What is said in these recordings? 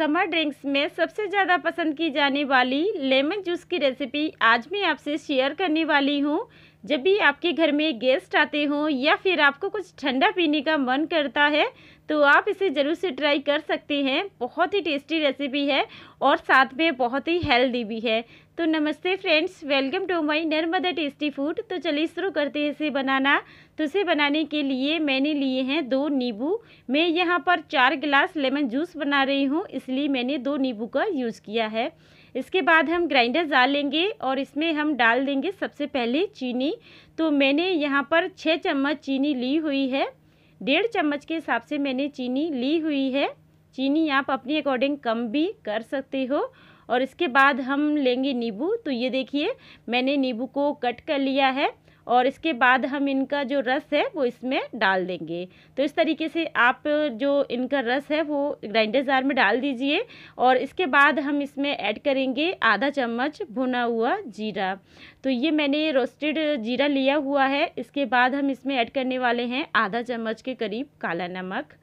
summer drinks में सबसे ज़्यादा पसंद की जाने वाली लेमन जूस की रेसिपी आज मैं आपसे शेयर करने वाली हूँ जब भी आपके घर में गेस्ट आते हों या फिर आपको कुछ ठंडा पीने का मन करता है तो आप इसे ज़रूर से ट्राई कर सकते हैं बहुत ही टेस्टी रेसिपी है और साथ में बहुत ही हेल्दी भी है तो नमस्ते friends welcome to my Narmada tasty food तो चलिए शुरू करते हैं इसे बनाना तो इसे बनाने के लिए मैंने लिए हैं दो नींबू मैं यहाँ पर चार गिलास लेमन जूस बना रही हूँ इसलिए मैंने दो नींबू का यूज़ किया है इसके बाद हम ग्राइंडर जाल लेंगे और इसमें हम डाल देंगे सबसे पहले चीनी तो मैंने यहाँ पर छः चम्मच चीनी ली हुई है डेढ़ चम्मच के हिसाब से मैंने चीनी ली हुई है चीनी आप अपने अकॉर्डिंग कम भी कर सकते हो और इसके बाद हम लेंगे नींबू तो ये देखिए मैंने नींबू को कट कर लिया है और इसके बाद हम इनका जो रस है वो इसमें डाल देंगे तो इस तरीके से आप जो इनका रस है वो ग्राइंडर जार में डाल दीजिए और इसके बाद हम इसमें ऐड करेंगे आधा चम्मच भुना हुआ जीरा तो ये मैंने रोस्टेड जीरा लिया हुआ है इसके बाद हम इसमें ऐड करने वाले हैं आधा चम्मच के करीब काला नमक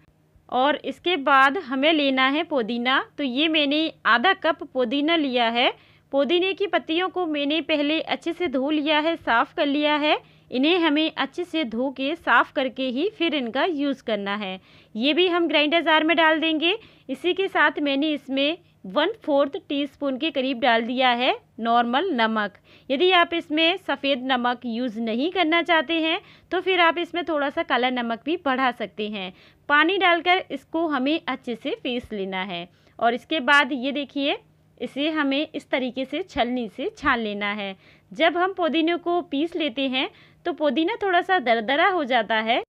और इसके बाद हमें लेना है पुदीना तो ये मैंने आधा कप पुदीना लिया है पुदीने की पत्तियों को मैंने पहले अच्छे से धो लिया है साफ़ कर लिया है इन्हें हमें अच्छे से धो के साफ़ करके ही फिर इनका यूज़ करना है ये भी हम ग्राइंडर जार में डाल देंगे इसी के साथ मैंने इसमें वन फोर्थ टीस्पून के करीब डाल दिया है नॉर्मल नमक यदि आप इसमें सफ़ेद नमक यूज़ नहीं करना चाहते हैं तो फिर आप इसमें थोड़ा सा काला नमक भी बढ़ा सकते हैं पानी डालकर इसको हमें अच्छे से पीस लेना है और इसके बाद ये देखिए इसे हमें इस तरीके से छलनी से छान लेना है जब हम पुदीने को पीस लेते हैं तो पुदीना थोड़ा सा दरदरा हो जाता है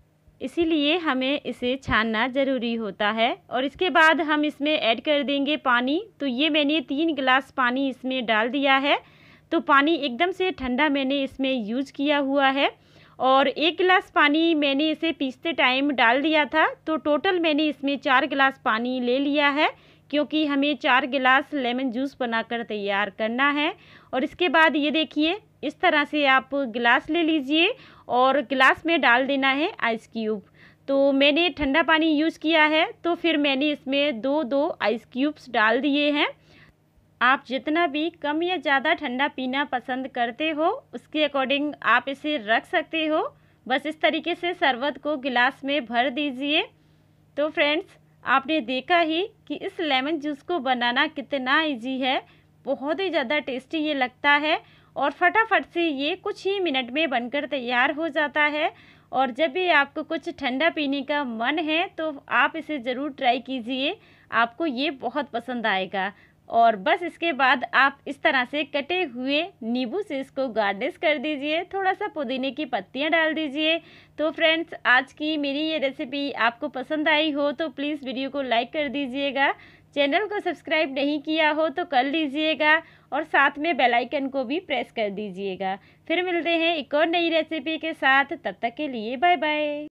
इसीलिए हमें इसे छानना ज़रूरी होता है और इसके बाद हम इसमें ऐड कर देंगे पानी तो ये मैंने तीन गिलास पानी इसमें डाल दिया है तो पानी एकदम से ठंडा मैंने इसमें यूज किया हुआ है और एक गिलास पानी मैंने इसे पीसते टाइम डाल दिया था तो टोटल मैंने इसमें चार गिलास पानी ले लिया है क्योंकि हमें चार गिलास लेमन जूस बनाकर तैयार करना है और इसके बाद ये देखिए इस तरह से आप गिलास ले लीजिए और गिलास में डाल देना है आइस क्यूब तो मैंने ठंडा पानी यूज़ किया है तो फिर मैंने इसमें दो दो आइस क्यूब्स डाल दिए हैं आप जितना भी कम या ज़्यादा ठंडा पीना पसंद करते हो उसके अकॉर्डिंग आप इसे रख सकते हो बस इस तरीके से शरबत को गिलास में भर दीजिए तो फ्रेंड्स आपने देखा ही कि इस लेमन जूस को बनाना कितना इजी है बहुत ही ज़्यादा टेस्टी ये लगता है और फटाफट से ये कुछ ही मिनट में बनकर तैयार हो जाता है और जब भी आपको कुछ ठंडा पीने का मन है तो आप इसे ज़रूर ट्राई कीजिए आपको ये बहुत पसंद आएगा और बस इसके बाद आप इस तरह से कटे हुए नींबू से इसको गार्निश कर दीजिए थोड़ा सा पुदीने की पत्तियां डाल दीजिए तो फ्रेंड्स आज की मेरी ये रेसिपी आपको पसंद आई हो तो प्लीज़ वीडियो को लाइक कर दीजिएगा चैनल को सब्सक्राइब नहीं किया हो तो कर लीजिएगा और साथ में बेल आइकन को भी प्रेस कर दीजिएगा फिर मिलते हैं एक और नई रेसिपी के साथ तब तक के लिए बाय बाय